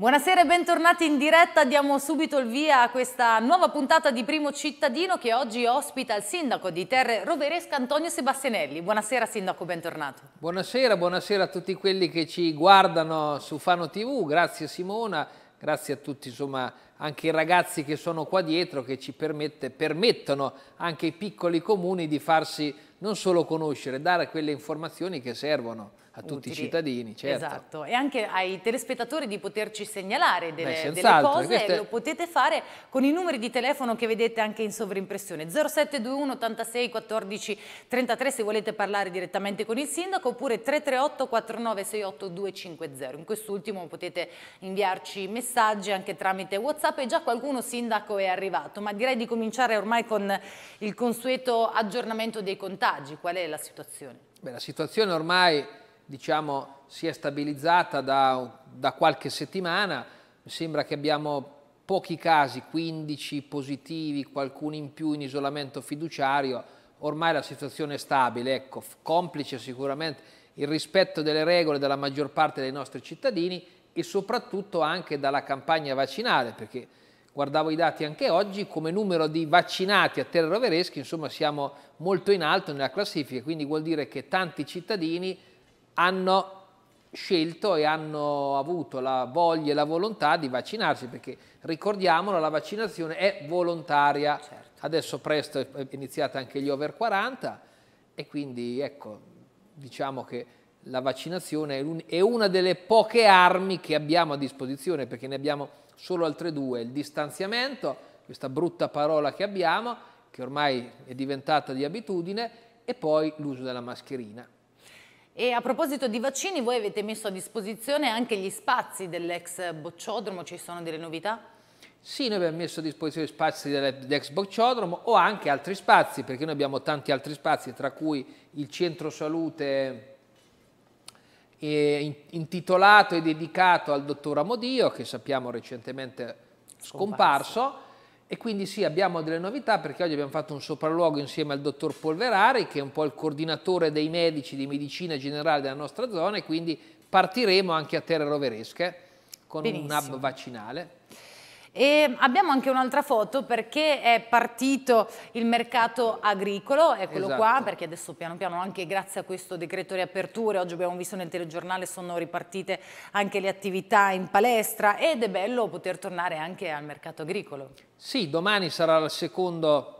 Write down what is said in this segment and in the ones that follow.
Buonasera e bentornati in diretta, diamo subito il via a questa nuova puntata di Primo Cittadino che oggi ospita il sindaco di Terre Roveresca Antonio Sebastianelli. Buonasera sindaco, bentornato. Buonasera, buonasera a tutti quelli che ci guardano su Fano TV, grazie Simona, grazie a tutti insomma anche i ragazzi che sono qua dietro che ci permette, permettono anche i piccoli comuni di farsi non solo conoscere, dare quelle informazioni che servono a tutti utili. i cittadini, certo. Esatto, e anche ai telespettatori di poterci segnalare delle, Beh, delle cose, Queste... lo potete fare con i numeri di telefono che vedete anche in sovrimpressione, 0721 86 14 33 se volete parlare direttamente con il sindaco, oppure 338 49 68 250, in quest'ultimo potete inviarci messaggi anche tramite Whatsapp e già qualcuno sindaco è arrivato, ma direi di cominciare ormai con il consueto aggiornamento dei contagi, qual è la situazione? Beh, la situazione ormai diciamo, si è stabilizzata da, da qualche settimana, mi sembra che abbiamo pochi casi, 15 positivi, qualcuno in più in isolamento fiduciario, ormai la situazione è stabile, ecco, complice sicuramente il rispetto delle regole della maggior parte dei nostri cittadini e soprattutto anche dalla campagna vaccinale, perché guardavo i dati anche oggi, come numero di vaccinati a Terra Rovereschi, insomma siamo molto in alto nella classifica, quindi vuol dire che tanti cittadini hanno scelto e hanno avuto la voglia e la volontà di vaccinarsi, perché ricordiamolo, la vaccinazione è volontaria. Certo. Adesso presto è iniziata anche gli over 40 e quindi ecco, diciamo che la vaccinazione è una delle poche armi che abbiamo a disposizione, perché ne abbiamo solo altre due, il distanziamento, questa brutta parola che abbiamo, che ormai è diventata di abitudine, e poi l'uso della mascherina. E a proposito di vaccini, voi avete messo a disposizione anche gli spazi dell'ex bocciodromo, ci sono delle novità? Sì, noi abbiamo messo a disposizione gli spazi dell'ex bocciodromo o anche altri spazi, perché noi abbiamo tanti altri spazi, tra cui il centro salute eh, intitolato e dedicato al dottor Amodio, che sappiamo recentemente scomparso, scomparso e quindi sì, abbiamo delle novità perché oggi abbiamo fatto un sopralluogo insieme al dottor Polverari, che è un po' il coordinatore dei medici di medicina generale della nostra zona e quindi partiremo anche a terre roveresche con Benissimo. un hub vaccinale. E abbiamo anche un'altra foto perché è partito il mercato agricolo, eccolo esatto. qua, perché adesso piano piano anche grazie a questo decreto riaperture, oggi abbiamo visto nel telegiornale sono ripartite anche le attività in palestra ed è bello poter tornare anche al mercato agricolo. Sì, domani sarà la seconda,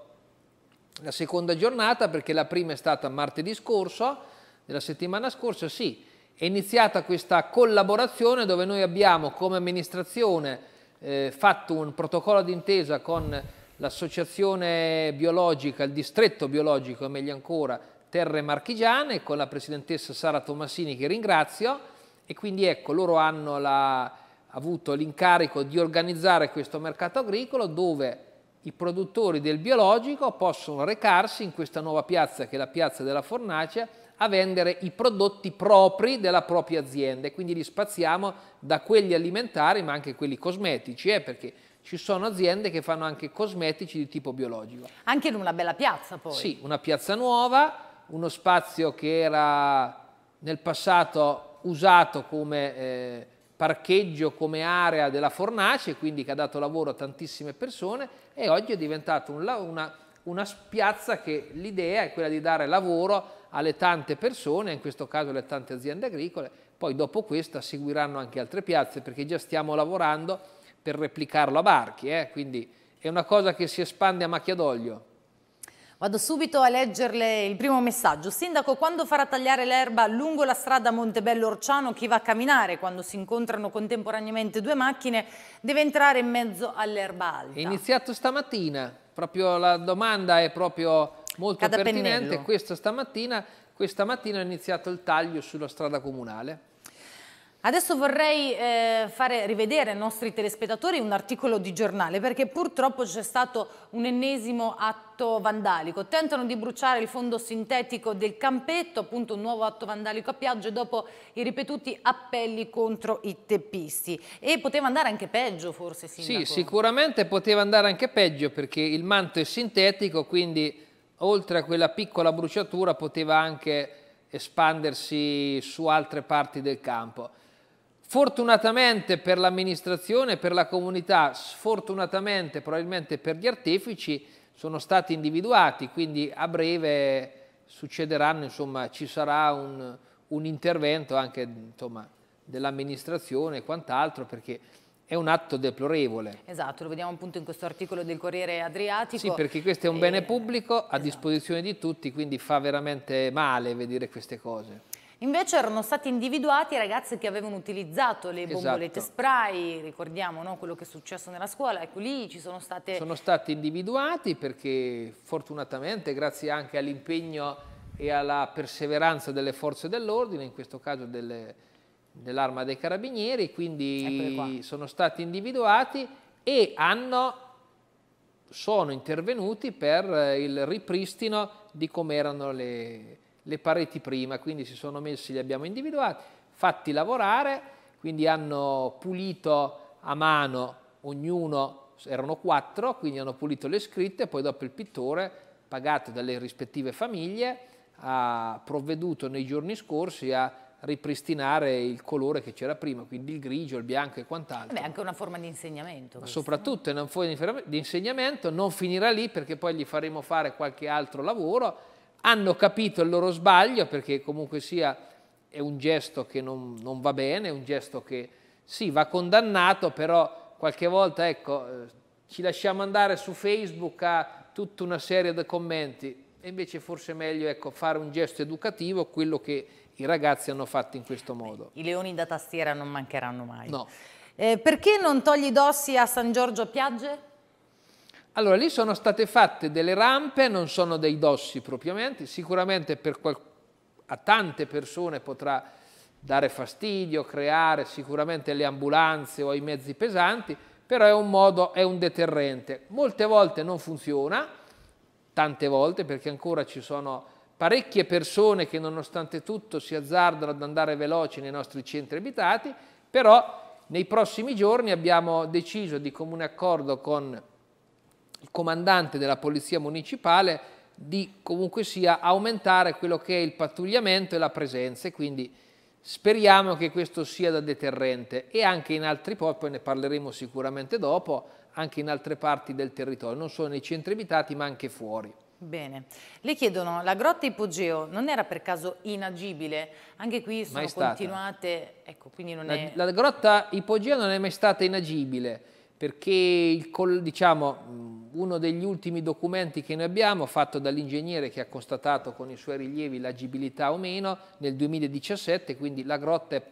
la seconda giornata perché la prima è stata martedì scorso, della settimana scorsa, sì, è iniziata questa collaborazione dove noi abbiamo come amministrazione eh, fatto un protocollo d'intesa con l'associazione biologica, il distretto biologico, meglio ancora, Terre Marchigiane, con la presidentessa Sara Tomassini che ringrazio e quindi ecco, loro hanno la, avuto l'incarico di organizzare questo mercato agricolo dove i produttori del biologico possono recarsi in questa nuova piazza che è la piazza della Fornace a vendere i prodotti propri della propria azienda e quindi li spaziamo da quelli alimentari ma anche quelli cosmetici, eh, perché ci sono aziende che fanno anche cosmetici di tipo biologico. Anche in una bella piazza poi. Sì, una piazza nuova, uno spazio che era nel passato usato come eh, parcheggio, come area della fornace, quindi che ha dato lavoro a tantissime persone e oggi è diventato un, una, una piazza che l'idea è quella di dare lavoro alle tante persone, in questo caso alle tante aziende agricole, poi dopo questa seguiranno anche altre piazze perché già stiamo lavorando per replicarlo a Barchi, eh? quindi è una cosa che si espande a macchia d'olio. Vado subito a leggerle il primo messaggio. Sindaco, quando farà tagliare l'erba lungo la strada Montebello-Orciano, chi va a camminare quando si incontrano contemporaneamente due macchine deve entrare in mezzo all'erba alta? È iniziato stamattina proprio la domanda è proprio molto Cada pertinente. Questa stamattina, questa mattina è iniziato il taglio sulla strada comunale. Adesso vorrei eh, fare rivedere ai nostri telespettatori un articolo di giornale perché purtroppo c'è stato un ennesimo atto vandalico. Tentano di bruciare il fondo sintetico del campetto, appunto un nuovo atto vandalico a Piaggio dopo i ripetuti appelli contro i teppisti. E poteva andare anche peggio forse, Sindaco? Sì, sicuramente poteva andare anche peggio perché il manto è sintetico, quindi oltre a quella piccola bruciatura poteva anche espandersi su altre parti del campo. Fortunatamente per l'amministrazione, per la comunità, sfortunatamente probabilmente per gli artefici sono stati individuati, quindi a breve succederanno, insomma, ci sarà un, un intervento anche dell'amministrazione e quant'altro perché è un atto deplorevole. Esatto, lo vediamo appunto in questo articolo del Corriere Adriatico. Sì, perché questo è un bene eh, pubblico a esatto. disposizione di tutti, quindi fa veramente male vedere queste cose. Invece erano stati individuati i ragazzi che avevano utilizzato le bombolette esatto. spray, ricordiamo no, quello che è successo nella scuola, ecco lì ci sono state... Sono stati individuati perché fortunatamente grazie anche all'impegno e alla perseveranza delle forze dell'ordine, in questo caso dell'arma dei carabinieri, quindi sono stati individuati e hanno, sono intervenuti per il ripristino di come erano le, le pareti prima, quindi si sono messi, li abbiamo individuati, fatti lavorare, quindi hanno pulito a mano ognuno, erano quattro, quindi hanno pulito le scritte, poi dopo il pittore, pagato dalle rispettive famiglie, ha provveduto nei giorni scorsi a ripristinare il colore che c'era prima, quindi il grigio, il bianco e quant'altro. Beh, anche una forma di insegnamento. Questa, soprattutto è una forma di insegnamento, non finirà lì perché poi gli faremo fare qualche altro lavoro hanno capito il loro sbaglio perché comunque sia è un gesto che non, non va bene, è un gesto che sì va condannato, però qualche volta ecco, eh, ci lasciamo andare su Facebook a tutta una serie di commenti e invece forse è meglio ecco, fare un gesto educativo, quello che i ragazzi hanno fatto in questo modo. I leoni da tastiera non mancheranno mai. No. Eh, perché non togli dossi a San Giorgio Piagge? Allora lì sono state fatte delle rampe, non sono dei dossi propriamente, sicuramente a tante persone potrà dare fastidio, creare sicuramente le ambulanze o i mezzi pesanti, però è un modo, è un deterrente. Molte volte non funziona, tante volte perché ancora ci sono parecchie persone che nonostante tutto si azzardano ad andare veloci nei nostri centri abitati, però nei prossimi giorni abbiamo deciso di comune accordo con il comandante della polizia municipale di comunque sia aumentare quello che è il pattugliamento e la presenza e quindi speriamo che questo sia da deterrente e anche in altri posti, poi ne parleremo sicuramente dopo, anche in altre parti del territorio, non solo nei centri abitati ma anche fuori. Bene, le chiedono, la grotta Ipogeo non era per caso inagibile? Anche qui sono continuate, ecco, quindi non la, è... La grotta Ipogeo non è mai stata inagibile, perché il, diciamo, mm, uno degli ultimi documenti che noi abbiamo, fatto dall'ingegnere che ha constatato con i suoi rilievi l'agibilità o meno, nel 2017, quindi la grotta è,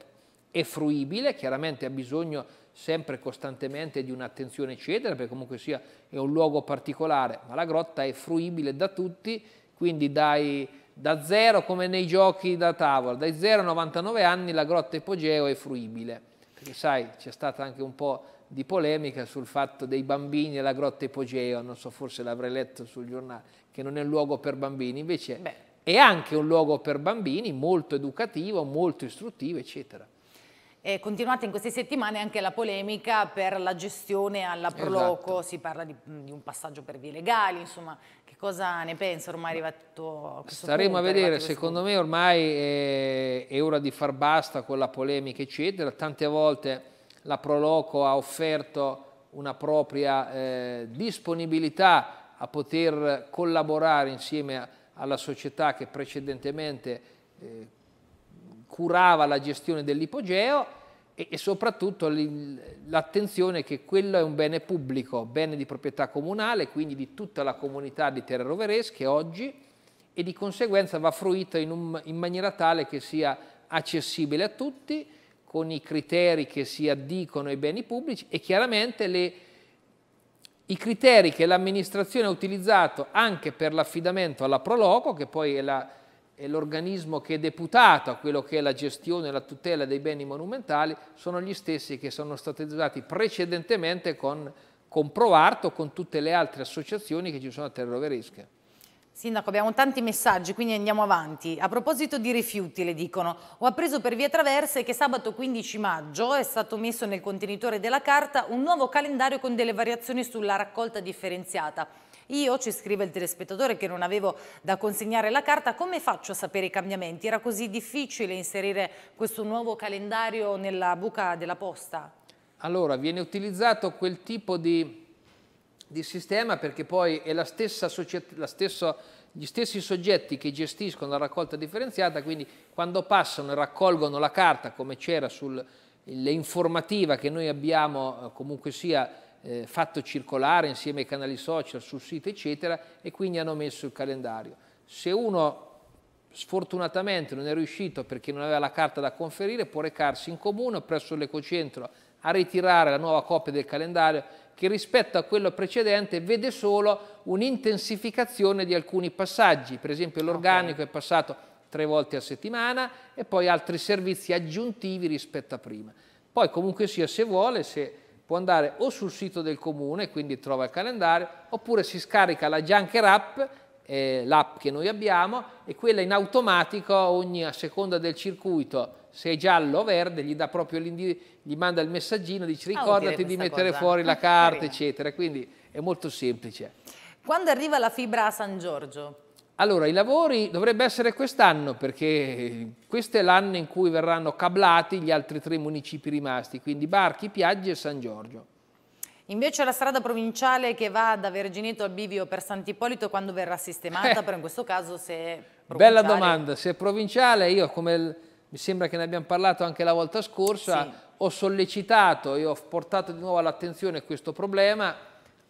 è fruibile, chiaramente ha bisogno sempre costantemente di un'attenzione eccetera, perché comunque sia è un luogo particolare, ma la grotta è fruibile da tutti, quindi dai, da zero come nei giochi da tavola, dai 0 a 99 anni la grotta ipogeo è fruibile, perché sai c'è stata anche un po' di polemica sul fatto dei bambini alla grotta Ipogeo, non so, forse l'avrei letto sul giornale, che non è un luogo per bambini, invece Beh. è anche un luogo per bambini, molto educativo, molto istruttivo, eccetera. E continuate in queste settimane anche la polemica per la gestione alla Proloco, esatto. si parla di, di, un passaggio per vie legali, insomma, che cosa ne pensa ormai arrivato a questo Staremo punto, a vedere, secondo punto. me ormai è, è ora di far basta con la polemica, eccetera, tante volte la Proloco ha offerto una propria eh, disponibilità a poter collaborare insieme alla società che precedentemente eh, curava la gestione dell'ipogeo e, e, soprattutto l'attenzione che quello è un bene pubblico, bene di proprietà comunale, quindi di tutta la comunità di Terre Roveresche oggi e di conseguenza va fruito in, un, in maniera tale che sia accessibile a tutti con i criteri che si addicono ai beni pubblici e chiaramente le, i criteri che l'amministrazione ha utilizzato anche per l'affidamento alla Proloco, che poi è, l'organismo che è deputato a quello che è la gestione e la tutela dei beni monumentali, sono gli stessi che sono stati usati precedentemente con, con Proarto, con tutte le altre associazioni che ci sono a Terre Roveresche. Sindaco, abbiamo tanti messaggi, quindi andiamo avanti. A proposito di rifiuti, le dicono, ho appreso per via traverse che sabato 15 maggio è stato messo nel contenitore della carta un nuovo calendario con delle variazioni sulla raccolta differenziata. Io, ci scrive il telespettatore che non avevo da consegnare la carta, come faccio a sapere i cambiamenti? Era così difficile inserire questo nuovo calendario nella buca della posta? Allora, viene utilizzato quel tipo di di sistema perché poi è la stessa società, la stessa, gli stessi soggetti che gestiscono la raccolta differenziata, quindi quando passano e raccolgono la carta come c'era sull'informativa che noi abbiamo eh, comunque sia eh, fatto circolare insieme ai canali social, sul sito eccetera e quindi hanno messo il calendario. Se uno sfortunatamente non è riuscito perché non aveva la carta da conferire può recarsi in comune presso l'ecocentro a ritirare la nuova copia del calendario che rispetto a quello precedente vede solo un'intensificazione di alcuni passaggi, per esempio l'organico okay. è passato tre volte a settimana e poi altri servizi aggiuntivi rispetto a prima. Poi comunque sia, se vuole, se può andare o sul sito del comune, quindi trova il calendario, oppure si scarica la Junker App, eh, l'app che noi abbiamo, e quella in automatico, ogni, a seconda del circuito se è giallo o verde, gli, proprio, gli manda il messaggino, dice ah, ricordati ah, di mettere cosa. fuori la carta, eccetera. Quindi è molto semplice. Quando arriva la fibra a San Giorgio? Allora, i lavori dovrebbe essere quest'anno, perché questo è l'anno in cui verranno cablati gli altri tre municipi rimasti, quindi Barchi, Piaggi e San Giorgio. Invece la strada provinciale che va da Vergineto al Bivio per Sant'Ippolito quando verrà sistemata, eh, però in questo caso se è provinciale... Bella domanda, se è provinciale io come mi sembra che ne abbiamo parlato anche la volta scorsa, sì. ho sollecitato e ho portato di nuovo all'attenzione questo problema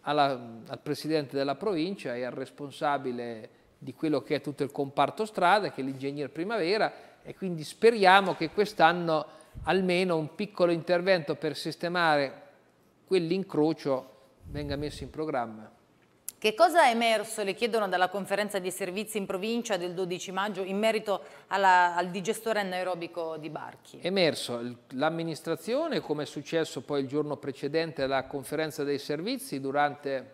alla, al Presidente della provincia e al responsabile di quello che è tutto il comparto strada, che è l'ingegner Primavera, e quindi speriamo che quest'anno almeno un piccolo intervento per sistemare quell'incrocio venga messo in programma. Che cosa è emerso, le chiedono dalla conferenza di servizi in provincia del 12 maggio in merito alla, al digestore anaerobico di Barchi? emerso l'amministrazione, come è successo poi il giorno precedente alla conferenza dei servizi, durante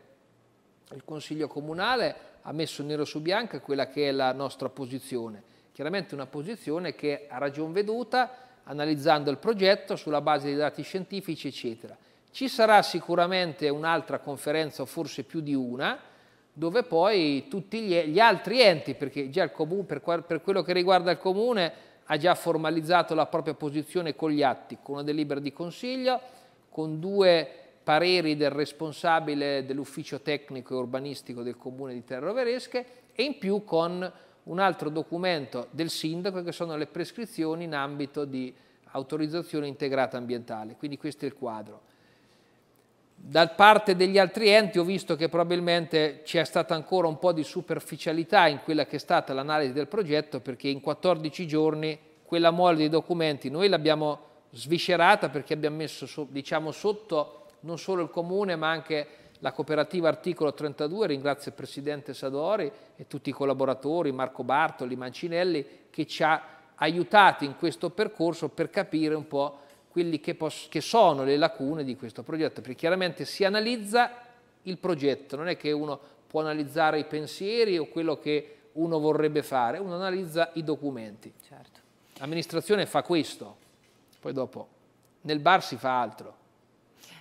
il Consiglio Comunale ha messo nero su bianco quella che è la nostra posizione. Chiaramente una posizione che a ragion veduta, analizzando il progetto sulla base dei dati scientifici, eccetera. Ci sarà sicuramente un'altra conferenza, o forse più di una, dove poi tutti gli, gli altri enti, perché già il comune, per, per quello che riguarda il comune, ha già formalizzato la propria posizione con gli atti, con una delibera di consiglio, con due pareri del responsabile dell'ufficio tecnico e urbanistico del comune di Terra Roveresche e in più con un altro documento del sindaco che sono le prescrizioni in ambito di autorizzazione integrata ambientale. Quindi questo è il quadro. Da parte degli altri enti ho visto che probabilmente c'è stata ancora un po' di superficialità in quella che è stata l'analisi del progetto perché in 14 giorni quella mole di documenti noi l'abbiamo sviscerata perché abbiamo messo diciamo, sotto non solo il comune ma anche la cooperativa articolo 32, ringrazio il presidente Sadori e tutti i collaboratori, Marco Bartoli, Mancinelli, che ci ha aiutati in questo percorso per capire un po' quelli che, che, sono le lacune di questo progetto, perché chiaramente si analizza il progetto, non è che uno può analizzare i pensieri o quello che uno vorrebbe fare, uno analizza i documenti. Certo. L'amministrazione fa questo, poi dopo nel bar si fa altro.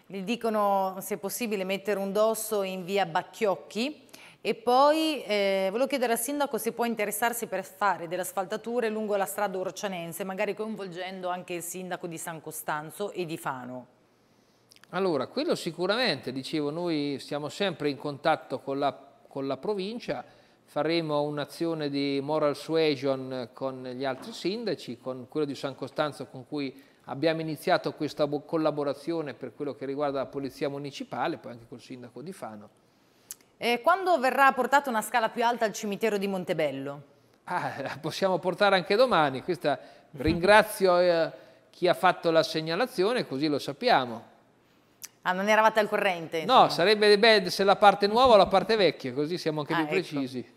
Le dicono se è possibile mettere un dosso in via Bacchiocchi, e poi eh, volevo chiedere al sindaco se può interessarsi per fare delle asfaltature lungo la strada orcianense, magari coinvolgendo anche il sindaco di San Costanzo e di Fano. Allora, quello sicuramente, dicevo, noi siamo sempre in contatto con la, con la provincia, faremo un'azione di moral suasion con gli altri sindaci, con quello di San Costanzo con cui abbiamo iniziato questa collaborazione per quello che riguarda la polizia municipale, poi anche col sindaco di Fano eh, quando verrà portata una scala più alta al cimitero di Montebello? Ah, la possiamo portare anche domani. Questa, ringrazio eh, chi ha fatto la segnalazione, così lo sappiamo. Ah, non eravate al corrente? Insomma. No, sarebbe bene se la parte nuova o la parte vecchia, così siamo anche ah, più ecco. precisi.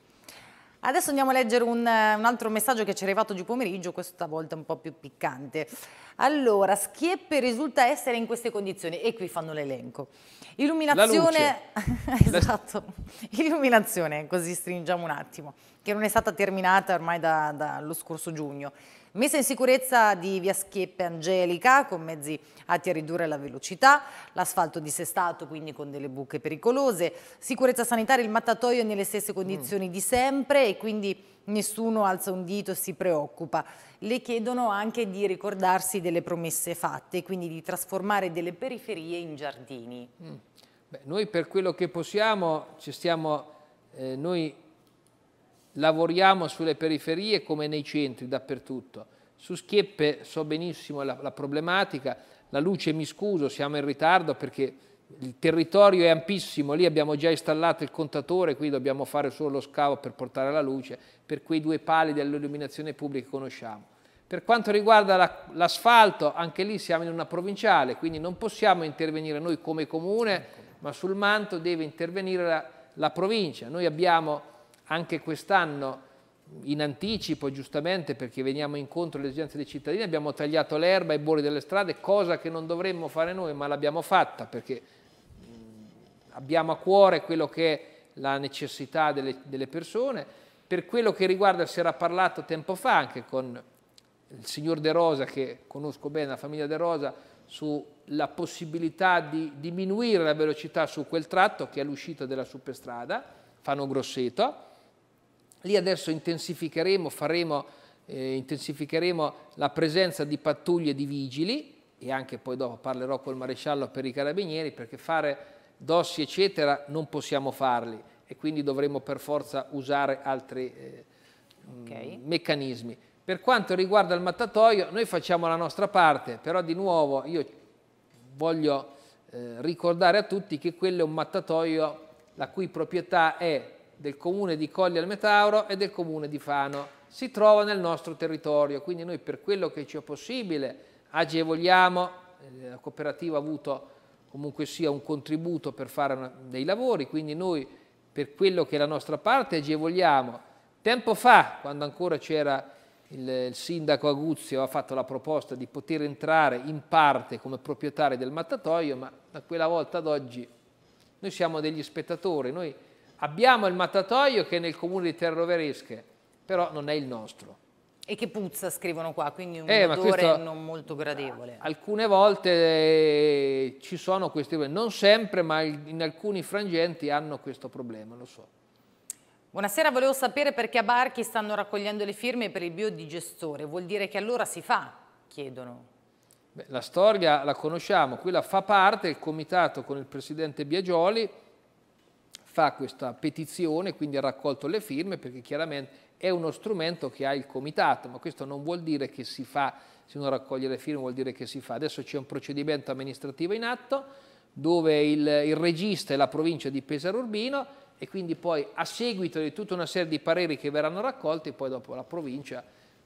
Adesso andiamo a leggere un, un altro messaggio che ci è arrivato di pomeriggio, questa volta un po' più piccante. Allora, Schieppe risulta essere in queste condizioni e qui fanno l'elenco. Illuminazione, esatto, illuminazione, così stringiamo un attimo, che non è stata terminata ormai dallo da, scorso giugno. Messa in sicurezza di via Schieppe Angelica con mezzi atti a ridurre la velocità, l'asfalto dissestato quindi con delle buche pericolose, sicurezza sanitaria, il mattatoio è nelle stesse condizioni mm. di sempre e quindi nessuno alza un dito e si preoccupa. Le chiedono anche di ricordarsi delle promesse fatte, quindi di trasformare delle periferie in giardini. Mm. Beh, noi per quello che possiamo ci stiamo eh, noi lavoriamo sulle periferie come nei centri, dappertutto. Su Schieppe so benissimo la, la problematica, la luce mi scuso, siamo in ritardo perché il territorio è ampissimo, lì abbiamo già installato il contatore, qui dobbiamo fare solo lo scavo per portare la luce, per quei due pali dell'illuminazione pubblica che conosciamo. Per quanto riguarda l'asfalto, anche lì siamo in una provinciale, quindi non possiamo intervenire noi come comune, ma sul manto deve intervenire la, la provincia. Noi abbiamo anche quest'anno in anticipo, giustamente perché veniamo incontro alle esigenze dei cittadini, abbiamo tagliato l'erba e i bordi delle strade, cosa che non dovremmo fare noi, ma l'abbiamo fatta perché mm, abbiamo a cuore quello che è la necessità delle, delle persone. Per quello che riguarda, si era parlato tempo fa anche con il signor De Rosa, che conosco bene, la famiglia De Rosa, sulla possibilità di diminuire la velocità su quel tratto che è l'uscita della superstrada, Fano Grosseto, Lì adesso intensificheremo, faremo, eh, intensificheremo la presenza di pattuglie di vigili e anche poi dopo parlerò col maresciallo per i carabinieri perché fare dossi eccetera non possiamo farli e quindi dovremo per forza usare altri eh, mm, okay. meccanismi. Per quanto riguarda il mattatoio, noi facciamo la nostra parte, però di nuovo io voglio eh, ricordare a tutti che quello è un mattatoio la cui proprietà è del comune di Colli al Metauro e del comune di Fano. Si trova nel nostro territorio, quindi noi per quello che ci è possibile agevoliamo, eh, la cooperativa ha avuto comunque sia un contributo per fare dei lavori, quindi noi per quello che è la nostra parte agevoliamo. Tempo fa, quando ancora c'era il, il, sindaco Aguzio, ha fatto la proposta di poter entrare in parte come proprietario del mattatoio, ma da quella volta ad oggi noi siamo degli spettatori, noi abbiamo il mattatoio che è nel comune di Terroveresche, però non è il nostro. E che puzza, scrivono qua, quindi un eh, odore non molto gradevole. Alcune volte eh, ci sono questi problemi, non sempre, ma in alcuni frangenti hanno questo problema, lo so. Buonasera, volevo sapere perché a Barchi stanno raccogliendo le firme per il biodigestore. Vuol dire che allora si fa? Chiedono. Beh, la storia la conosciamo, qui la fa parte il comitato con il presidente Biagioli, fa questa petizione, quindi ha raccolto le firme perché chiaramente è uno strumento che ha il comitato, ma questo non vuol dire che si fa, se uno raccoglie le firme vuol dire che si fa. Adesso c'è un procedimento amministrativo in atto dove il, il regista è la provincia di Pesaro Urbino e quindi poi a seguito di tutta una serie di pareri che verranno raccolti, poi dopo la provincia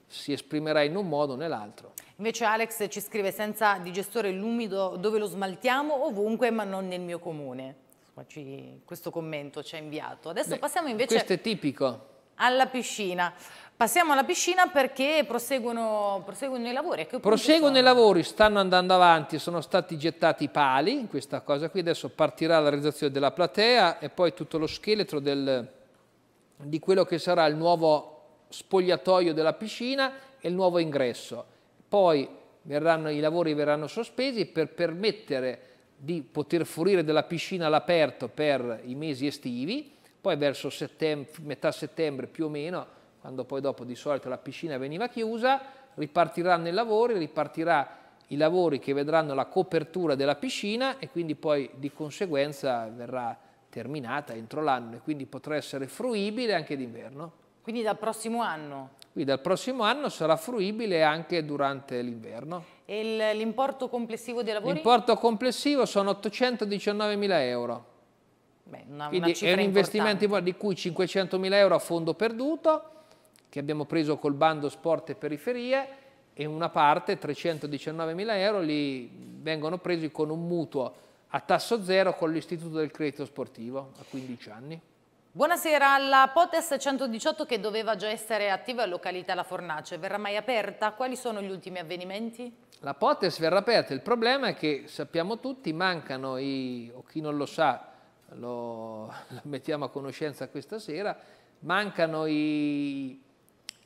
si esprimerà in un modo o nell'altro. Invece Alex ci scrive senza digestore l'umido dove lo smaltiamo ovunque ma non nel mio comune ci, questo commento ci ha inviato. Adesso Beh, passiamo invece... Questo è tipico. Alla piscina. Passiamo alla piscina perché proseguono, proseguono i lavori. Proseguono i lavori, stanno andando avanti, sono stati gettati i pali in questa cosa qui, adesso partirà la realizzazione della platea e poi tutto lo scheletro del, di quello che sarà il nuovo spogliatoio della piscina e il nuovo ingresso. Poi verranno, i lavori verranno sospesi per permettere di poter fruire della piscina all'aperto per i mesi estivi, poi verso settembre, metà settembre più o meno, quando poi dopo di solito la piscina veniva chiusa, ripartiranno i lavori, ripartirà i lavori che vedranno la copertura della piscina e quindi poi di conseguenza verrà terminata entro l'anno e quindi potrà essere fruibile anche d'inverno. Quindi dal prossimo anno? quindi dal prossimo anno sarà fruibile anche durante l'inverno. E l'importo complessivo dei lavori? L'importo complessivo sono 819 mila euro. Beh, una, Quindi una è un investimento importante. di cui 500 mila euro a fondo perduto, che abbiamo preso col bando sport e periferie, e una parte, 319 mila euro, li vengono presi con un mutuo a tasso zero con l'Istituto del Credito Sportivo a 15 anni. Buonasera, la Potes 118 che doveva già essere attiva in località La Fornace, verrà mai aperta? Quali sono gli ultimi avvenimenti? La Potes verrà aperta, il problema è che sappiamo tutti, mancano i, o chi non lo sa, lo, lo mettiamo a conoscenza questa sera, mancano i,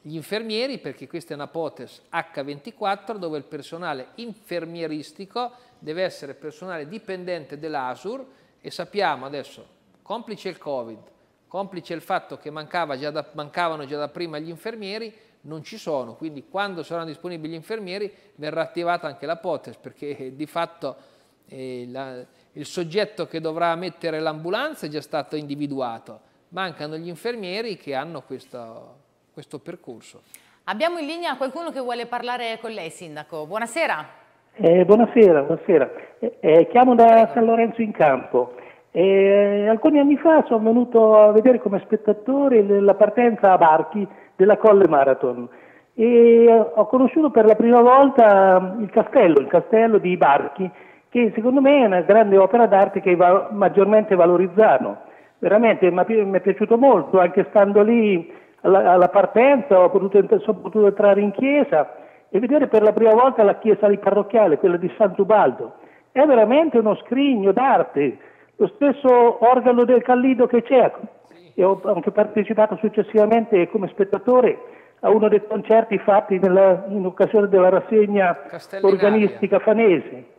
gli infermieri perché questa è una Potes H24 dove il personale infermieristico deve essere personale dipendente dell'ASUR e sappiamo adesso, complice il Covid, complice il fatto che già da, mancavano già da prima gli infermieri, non ci sono, quindi quando saranno disponibili gli infermieri verrà attivata anche la POTES, perché eh, di fatto eh, la, il soggetto che dovrà mettere l'ambulanza è già stato individuato, mancano gli infermieri che hanno questo, questo percorso. Abbiamo in linea qualcuno che vuole parlare con lei, Sindaco. Buonasera. Eh, buonasera, buonasera. Eh, eh chiamo da San Lorenzo in Campo. E eh, alcuni anni fa sono venuto a vedere come spettatore la partenza a Barchi della Colle Marathon e eh, ho conosciuto per la prima volta mm, il castello, il castello di Barchi, che secondo me è una grande opera d'arte che va maggiormente valorizzata. Veramente mi è piaciuto molto, anche stando lì alla, alla partenza ho potuto, sono potuto entrare in chiesa e vedere per la prima volta la chiesa di parrocchiale, quella di Sant'Ubaldo. È veramente uno scrigno d'arte lo stesso organo del Callido che c'è, e ho anche partecipato successivamente come spettatore a uno dei concerti fatti nella, in occasione della rassegna organistica fanese.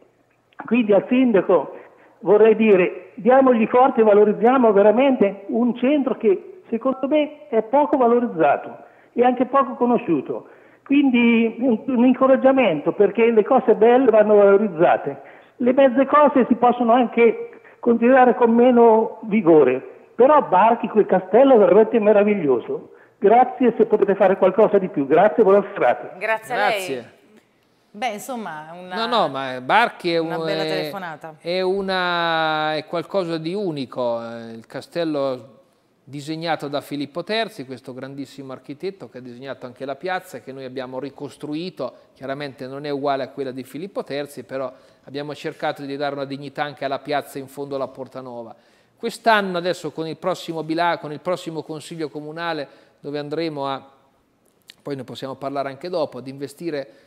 Quindi al sindaco vorrei dire diamogli forte, valorizziamo veramente un centro che secondo me è poco valorizzato e anche poco conosciuto. Quindi un, un incoraggiamento perché le cose belle vanno valorizzate. Le mezze cose si possono anche continuare con meno vigore, però Barchi quel castello è veramente meraviglioso. Grazie se potete fare qualcosa di più, grazie e buona serata. Grazie a lei. Beh, insomma, una, no, no, ma Barchi è, una un, è, è, una, è qualcosa di unico. Eh, il castello disegnato da Filippo Terzi, questo grandissimo architetto che ha disegnato anche la piazza che noi abbiamo ricostruito, chiaramente non è uguale a quella di Filippo Terzi, però abbiamo cercato di dare una dignità anche alla piazza in fondo alla Porta Portanova. Quest'anno adesso con il prossimo bilancio, con il prossimo Consiglio Comunale, dove andremo a, poi ne possiamo parlare anche dopo, ad investire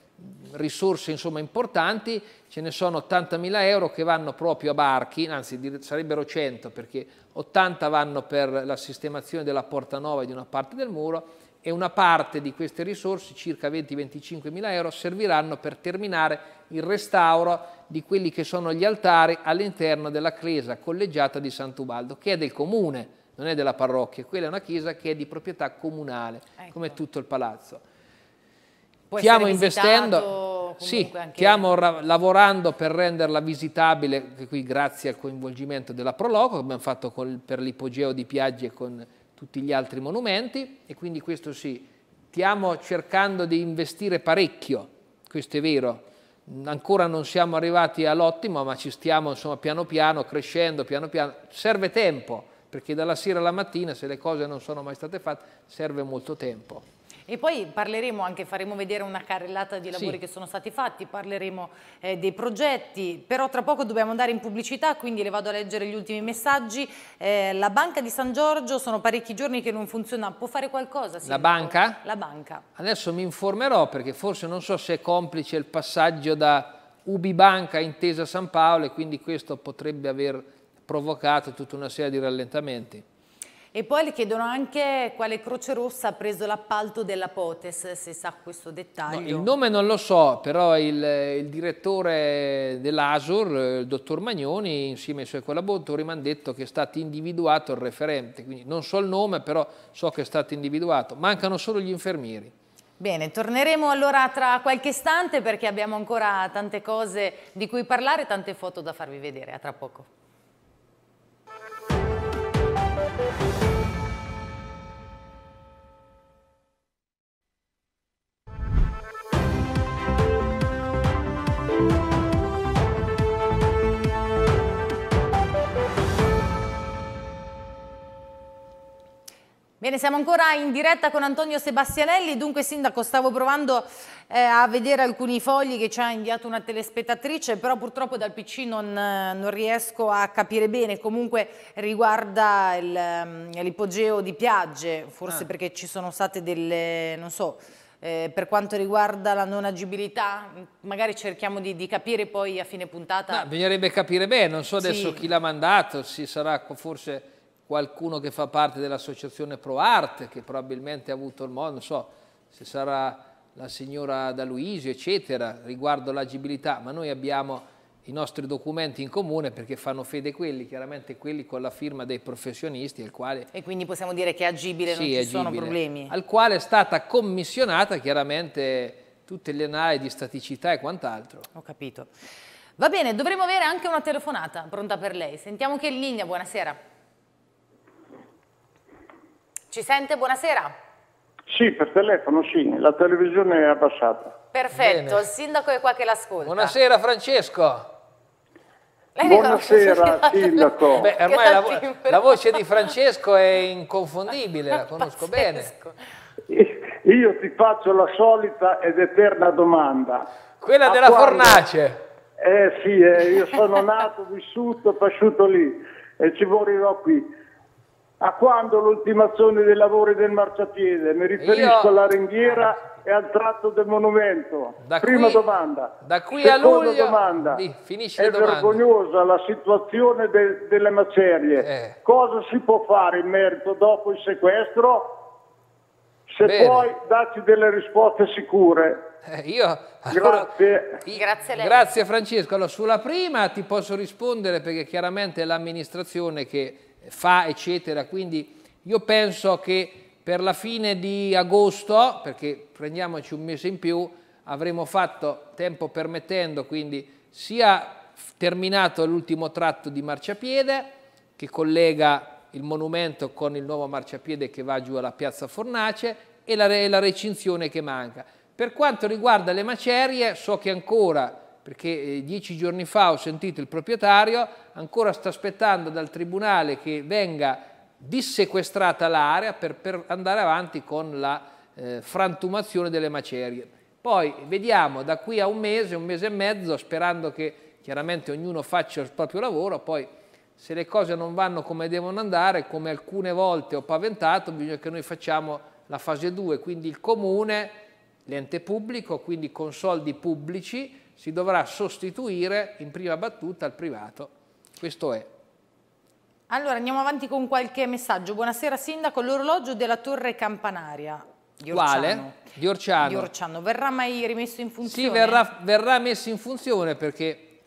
risorse insomma, importanti, ce ne sono 80.000 euro che vanno proprio a Barchi, anzi sarebbero 100 perché 80 vanno per la sistemazione della porta nuova di una parte del muro e una parte di queste risorse, circa 20-25.000 euro, serviranno per terminare il restauro di quelli che sono gli altari all'interno della chiesa collegiata di Sant'Ubaldo, che è del comune, non è della parrocchia, quella è una chiesa che è di proprietà comunale, ecco. come tutto il palazzo stiamo investendo, sì, anche... stiamo lavorando per renderla visitabile, qui grazie al coinvolgimento della Proloco come abbiamo fatto con, per l'ipogeo di Piaggi e con tutti gli altri monumenti e quindi questo sì, stiamo cercando di investire parecchio, questo è vero, ancora non siamo arrivati all'ottimo ma ci stiamo insomma piano piano crescendo, piano piano, serve tempo perché dalla sera alla mattina se le cose non sono mai state fatte serve molto tempo. E poi parleremo anche, faremo vedere una carrellata di lavori sì. che sono stati fatti, parleremo eh, dei progetti, però tra poco dobbiamo andare in pubblicità, quindi le vado a leggere gli ultimi messaggi. Eh, la banca di San Giorgio, sono parecchi giorni che non funziona, può fare qualcosa? Sì, la banca? La banca. Adesso mi informerò perché forse non so se è complice il passaggio da... Ubibanca intesa San Paolo e quindi questo potrebbe aver provocato tutta una serie di rallentamenti. E poi le chiedono anche quale Croce Rossa ha preso l'appalto della Potes, se sa questo dettaglio. No, il nome non lo so, però il, il direttore dell'ASUR, il dottor Magnoni, insieme ai suoi collaboratori, mi hanno detto che è stato individuato il referente, quindi non so il nome, però so che è stato individuato. Mancano solo gli infermieri. Bene, torneremo allora tra qualche istante perché abbiamo ancora tante cose di cui parlare, tante foto da farvi vedere. A tra poco. Bene, siamo ancora in diretta con Antonio Sebastianelli. Dunque, Sindaco, stavo provando eh, a vedere alcuni fogli che ci ha inviato una telespettatrice, però purtroppo dal PC non, eh, non riesco a capire bene. Comunque riguarda ehm, l'ipogeo di piagge, forse ah. perché ci sono state delle, non so, eh, per quanto riguarda la non agibilità, magari cerchiamo di, di capire poi a fine puntata. Ma bisognerebbe capire bene, non so adesso sì. chi l'ha mandato, si sarà forse qualcuno che fa parte dell'associazione Pro Arte, che probabilmente ha avuto il modo, non so se sarà la signora D'Aluisio, eccetera, riguardo l'agibilità, ma noi abbiamo i nostri documenti in comune perché fanno fede quelli, chiaramente quelli con la firma dei professionisti al quale... E quindi possiamo dire che è agibile, sì, non ci agibile, sono problemi. Al quale è stata commissionata chiaramente tutte le analisi di staticità e quant'altro. Ho capito. Va bene, dovremmo avere anche una telefonata pronta per lei. Sentiamo che è in linea, buonasera. Ci sente? Buonasera. Sì, per telefono sì, la televisione è abbassata. Perfetto, Bene. il sindaco è qua che l'ascolta. Buonasera Francesco. Lei Buonasera sindaco. Beh, ormai la, vo la, voce di Francesco è inconfondibile, la conosco bene. Io ti faccio la solita ed eterna domanda. Quella A della quando... fornace. Eh sì, eh, io sono nato, vissuto, pasciuto lì e ci morirò qui. A quando l'ultimazione dei lavori del marciapiede? Mi riferisco Io... alla ringhiera e al tratto del monumento. Da Prima qui, domanda. Da qui Seconda a luglio domanda. Dì, è vergognosa la situazione de, delle macerie. Eh. Cosa si può fare in merito dopo il sequestro? Se Bene. puoi darci delle risposte sicure. Eh, io, grazie. Allora, grazie, grazie Francesco. Allora, sulla prima ti posso rispondere perché chiaramente è l'amministrazione che fa, eccetera. Quindi io penso che per la fine di agosto, perché prendiamoci un mese in più, avremo fatto, tempo permettendo, quindi sia terminato l'ultimo tratto di marciapiede che collega il monumento con il nuovo marciapiede che va giù alla piazza Fornace e la, la recinzione che manca. Per quanto riguarda le macerie, so che ancora perché eh, dieci giorni fa ho sentito il proprietario, ancora sta aspettando dal tribunale che venga dissequestrata l'area per, per, andare avanti con la eh, frantumazione delle macerie. Poi vediamo da qui a un mese, un mese e mezzo, sperando che chiaramente ognuno faccia il proprio lavoro, poi se le cose non vanno come devono andare, come alcune volte ho paventato, bisogna che noi facciamo la fase 2, quindi il comune, l'ente pubblico, quindi con soldi pubblici, si dovrà sostituire in prima battuta al privato. Questo è. Allora andiamo avanti con qualche messaggio. Buonasera Sindaco, l'orologio della Torre Campanaria. Di Quale? Di Orciano. Di Orciano. Verrà mai rimesso in funzione? Sì, verrà, verrà messo in funzione perché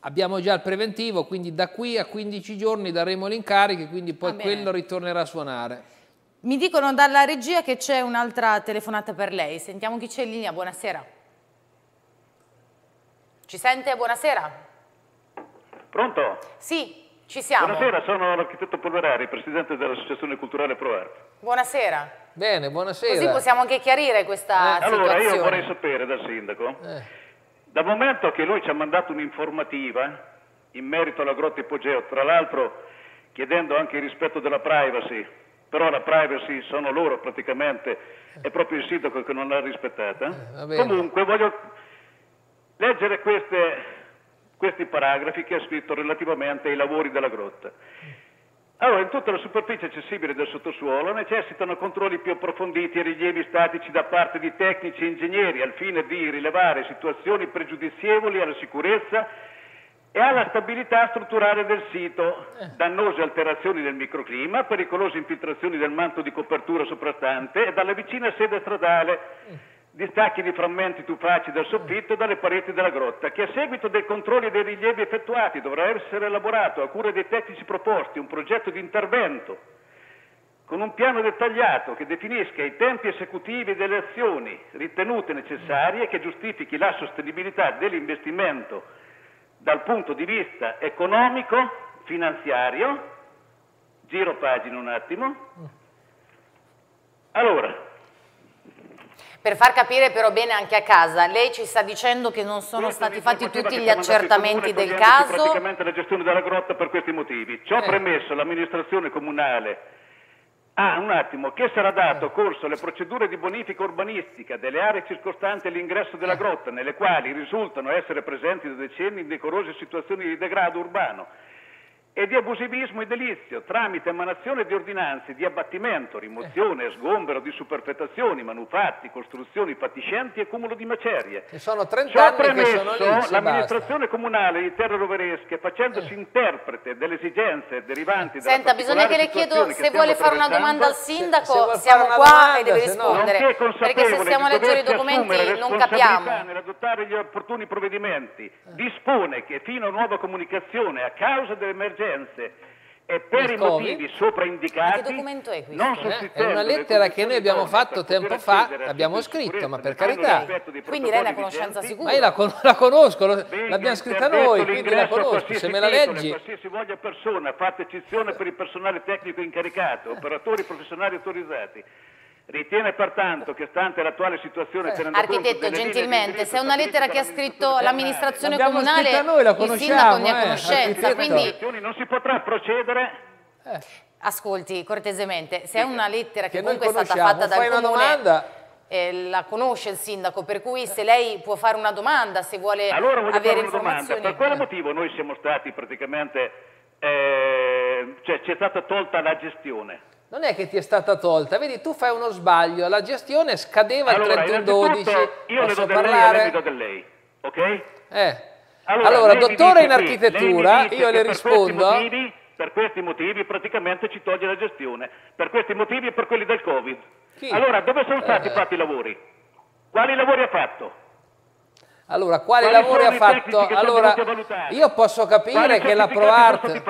abbiamo già il preventivo, quindi da qui a 15 giorni daremo l'incarico e quindi poi quello ritornerà a suonare. Mi dicono dalla regia che c'è un'altra telefonata per lei, sentiamo chi c'è in linea, buonasera. Ci sente? Buonasera. Pronto? Sì, ci siamo. Buonasera, sono l'architetto Polverari, presidente dell'Associazione Culturale ProArt. Buonasera. Bene, buonasera. Così possiamo anche chiarire questa eh. situazione. Allora, io vorrei sapere dal sindaco, eh. dal momento che lui ci ha mandato un'informativa in merito alla grotta Ipogeo, tra l'altro chiedendo anche il rispetto della privacy, però la privacy sono loro praticamente, eh. è proprio il sindaco che non l'ha rispettata. Eh, Comunque voglio leggere queste, questi paragrafi che ha scritto relativamente ai lavori della grotta. Allora, in tutta la superficie accessibile del sottosuolo necessitano controlli più approfonditi e rilievi statici da parte di tecnici e ingegneri al fine di rilevare situazioni pregiudizievoli alla sicurezza e alla stabilità strutturale del sito, eh. dannose alterazioni del microclima, pericolose infiltrazioni del manto di copertura soprastante e dalla vicina sede stradale eh distacchi di frammenti tufaci dal soffitto e dalle pareti della grotta, che a seguito dei controlli e dei rilievi effettuati dovrà essere elaborato a cura dei tecnici proposti un progetto di intervento con un piano dettagliato che definisca i tempi esecutivi delle azioni ritenute necessarie e che giustifichi la sostenibilità dell'investimento dal punto di vista economico, finanziario. Giro pagina un attimo. Allora, per far capire però bene anche a casa, lei ci sta dicendo che non sono Questa stati fatti tutti gli accertamenti del caso? Praticamente la gestione della grotta per questi motivi. Ciò eh. premesso, l'amministrazione comunale Ah, un attimo, che sarà dato corso alle procedure di bonifica urbanistica delle aree circostanti all'ingresso della grotta, nelle quali risultano essere presenti da decenni indecorose situazioni di degrado urbano e di abusivismo edilizio tramite emanazione di ordinanze di abbattimento, rimozione, eh. sgombero di superfettazioni, manufatti, costruzioni fatiscenti e cumulo di macerie. Ci sono 30 Ciò premesso, lì, l'amministrazione comunale di Terre Roveresche, facendosi eh. interprete delle esigenze derivanti da Senta, bisogna che le chiedo se vuole fare una domanda al sindaco, se, se siamo qua domanda, e deve rispondere, no. perché se stiamo a leggere i documenti non capiamo. nell'adottare gli opportuni provvedimenti, eh. dispone che fino a nuova comunicazione a causa dell'emergenza urgenze e per i motivi sopraindicati non sussistendo... Eh, è una lettera che noi abbiamo fatto tempo fa, abbiamo scritto, ma per carità. Quindi lei la conoscenza sicura? Ma io la, con la conosco, l'abbiamo scritta noi, quindi la conosco, se me la leggi... Qualsiasi voglia persona, fatta eccezione per il personale tecnico incaricato, operatori professionali autorizzati, Ritiene pertanto che stante l'attuale situazione... Eh. Architetto, gentilmente, se è una lettera che ha scritto l'amministrazione comunale, noi, la il sindaco ne ha eh, conoscenza, eh, quindi... Non si potrà procedere... Eh, ascolti, cortesemente, se è una lettera che, che comunque è stata fatta dal comune... Domanda... Eh, la conosce il sindaco, per cui se lei può fare una domanda, se vuole allora avere informazioni... Domanda. Per quale motivo noi siamo stati praticamente... Eh, cioè ci è stata tolta la gestione? non è che ti è stata tolta, vedi tu fai uno sbaglio, la gestione scadeva allora, il 31-12, io posso vedo parlare? Lei, lei, ok? Eh. Allora, allora dottore in architettura, io le rispondo... Questi eh. motivi, per questi motivi praticamente ci toglie la gestione, per questi motivi e per quelli del Covid. Chi? Allora, dove sono stati eh. fatti i lavori? Quali lavori ha fatto? Allora, quali, quali lavori ha fatto? Allora, io posso capire quali che la ProArt...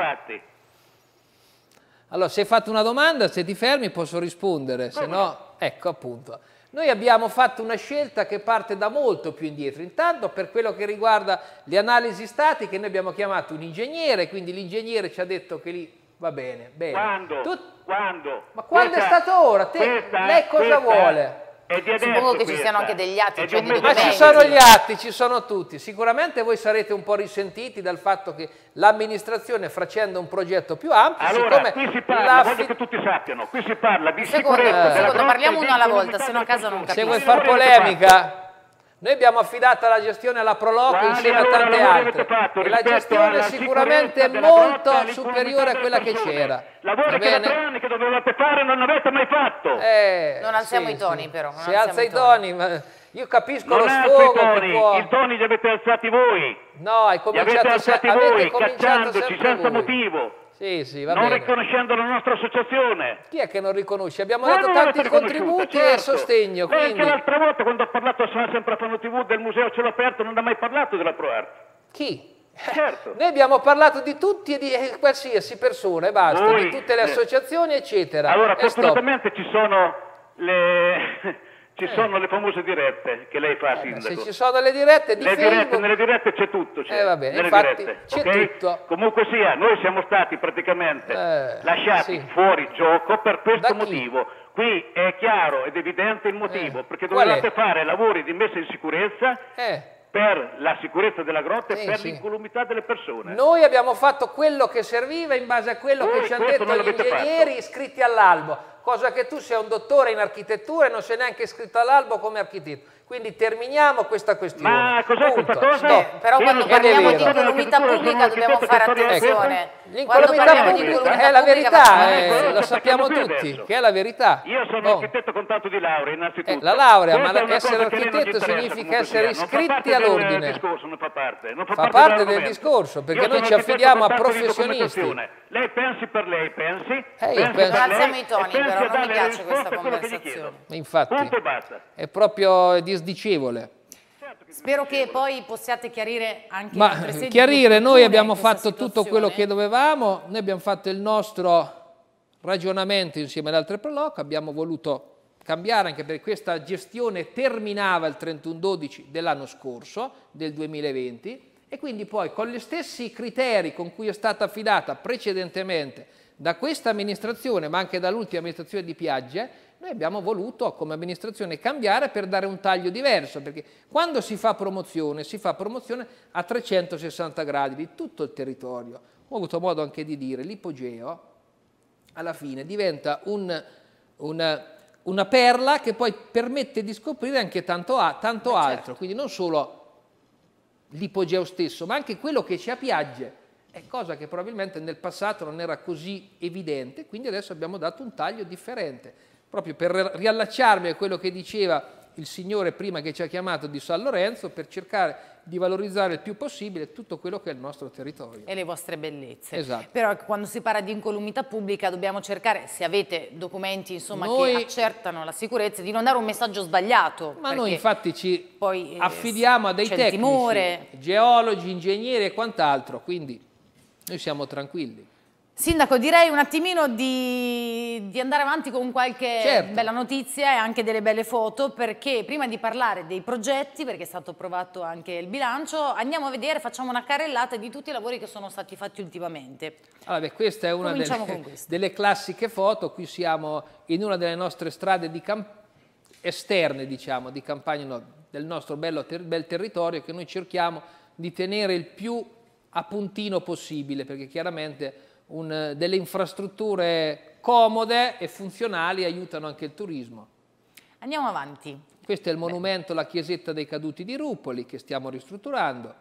Allora, se hai fatto una domanda, se ti fermi posso rispondere, se no, ecco appunto. Noi abbiamo fatto una scelta che parte da molto più indietro. Intanto per quello che riguarda le analisi statiche, noi abbiamo chiamato un ingegnere, quindi l'ingegnere ci ha detto che lì va bene. bene. Quando? Tu... Quando? Ma quando questa, è stato ora? Te, questa, lei cosa questa, vuole? E di adesso, Suppongo che ci siano anche degli atti. Cioè ma ci sono gli atti, ci sono tutti. Sicuramente voi sarete un po' risentiti dal fatto che l'amministrazione facendo un progetto più ampio... Allora, qui si parla, voglio che tutti sappiano, qui si parla di secondo, sicurezza... Secondo, parliamo uno alla volta, se no a casa non capisco. Se vuoi far polemica... Noi abbiamo affidato la gestione alla Proloco insieme allora a tante altre. Fatto, la gestione è sicuramente molto superiore a quella che c'era. Lavori che da anni che dovevate fare non avete mai fatto. Eh, non alziamo sì, i toni sì. però. Non si alza i toni, ma io capisco non lo sfogo i toni, i toni li avete alzati voi. No, hai cominciato, li avete alzati se... voi, avete cacciandoci senza voi. Sì, sì, va non bene. riconoscendo la nostra associazione. Chi è che non riconosce? Abbiamo Ma dato tanti contributi certo. e sostegno. Lei quindi... anche l'altra volta quando ha parlato sempre a San TV del Museo Cielo Aperto non ha mai parlato della ProArt. Chi? Certo. Noi abbiamo parlato di tutti e di eh, qualsiasi persona e basta, Noi, di tutte le associazioni, eccetera. Allora, fortunatamente ci sono le... Ci eh. sono le famose dirette che lei fa, Vabbè, eh, Sindaco. Se ci sono le dirette di le dirette, Nelle dirette c'è tutto. C'è, eh, va bene, infatti c'è okay? tutto. Comunque sia, noi siamo stati praticamente eh, lasciati sì. fuori gioco per questo motivo. Qui è chiaro ed evidente il motivo, eh. perché dovevate fare lavori di messa in sicurezza... Eh per la sicurezza della grotta e per l'incolumità delle persone. Noi abbiamo fatto quello che serviva in base a quello Voi che ci hanno detto gli ingegneri fatto. iscritti all'albo, cosa che tu sei un dottore in architettura e non sei neanche iscritto all'albo come architetto quindi terminiamo questa questione. Ma cos'è questa cosa? No, però Io quando parliamo di incolumità pubblica dobbiamo fare attenzione. L'incolumità pubblica, è la verità, eh, ecco, lo sappiamo tutti, che è la verità. Io sono oh. architetto con tanto di laurea innanzitutto. Eh, la laurea, ma essere architetto significa essere iscritti all'ordine. Del discorso, non fa parte, fa, parte del discorso, perché noi ci affidiamo a professionisti. Lei pensi per lei, pensi? Eh, io pensi penso... Grazie i toni, però non mi piace questa conversazione. Infatti, Punto basta. è proprio disdicevole. Certo Spero che poi possiate chiarire anche Ma eh, chiarire, noi abbiamo fatto situazione. tutto quello che dovevamo, noi abbiamo fatto il nostro ragionamento insieme ad altre Proloc, abbiamo voluto cambiare anche perché questa gestione terminava il 31-12 dell'anno scorso, del 2020, e quindi poi con gli stessi criteri con cui è stata affidata precedentemente da questa amministrazione, ma anche dall'ultima amministrazione di Piagge, noi abbiamo voluto come amministrazione cambiare per dare un taglio diverso, perché quando si fa promozione, si fa promozione a 360 gradi di tutto il territorio. Ho avuto modo anche di dire, l'ipogeo alla fine diventa un, una, una, perla che poi permette di scoprire anche tanto, tanto eh, certo. altro, certo. quindi non solo l'ipogeo stesso, ma anche quello che ci appiagge, è cosa che probabilmente nel passato non era così evidente, quindi adesso abbiamo dato un taglio differente. Proprio per riallacciarmi a quello che diceva il Signore prima che ci ha chiamato di San Lorenzo per cercare di valorizzare il più possibile tutto quello che è il nostro territorio. E le vostre bellezze. Esatto. Però quando si parla di incolumità pubblica dobbiamo cercare, se avete documenti insomma, noi, che accertano la sicurezza, di non dare un messaggio sbagliato. Ma noi infatti ci poi, eh, affidiamo a dei tecnici, timore. geologi, ingegneri e quant'altro, quindi noi siamo tranquilli. Sindaco, direi un attimino di, di andare avanti con qualche certo. bella notizia e anche delle belle foto, perché prima di parlare dei progetti, perché è stato approvato anche il bilancio, andiamo a vedere, facciamo una carrellata di tutti i lavori che sono stati fatti ultimamente. Allora, ah, beh, questa è una delle, delle, classiche foto, qui siamo in una delle nostre strade di esterne, diciamo, di campagna no, del nostro bello, ter bel territorio che noi cerchiamo di tenere il più a puntino possibile, perché chiaramente un, eh, delle infrastrutture comode e funzionali aiutano anche il turismo. Andiamo avanti. Questo è il monumento la chiesetta dei caduti di Rupoli che stiamo ristrutturando.